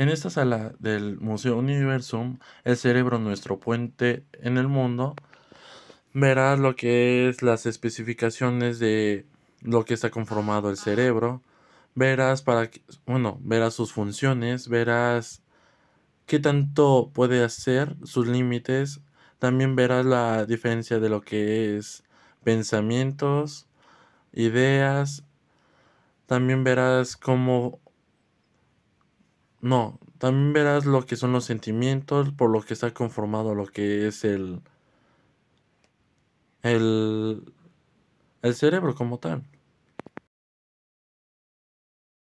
En esta sala del Museo Universum, el cerebro, nuestro puente en el mundo, verás lo que es las especificaciones de lo que está conformado el cerebro, verás para bueno, verás sus funciones, verás qué tanto puede hacer, sus límites, también verás la diferencia de lo que es pensamientos, ideas, también verás cómo no, también verás lo que son los sentimientos, por lo que está conformado lo que es el, el, el cerebro como tal.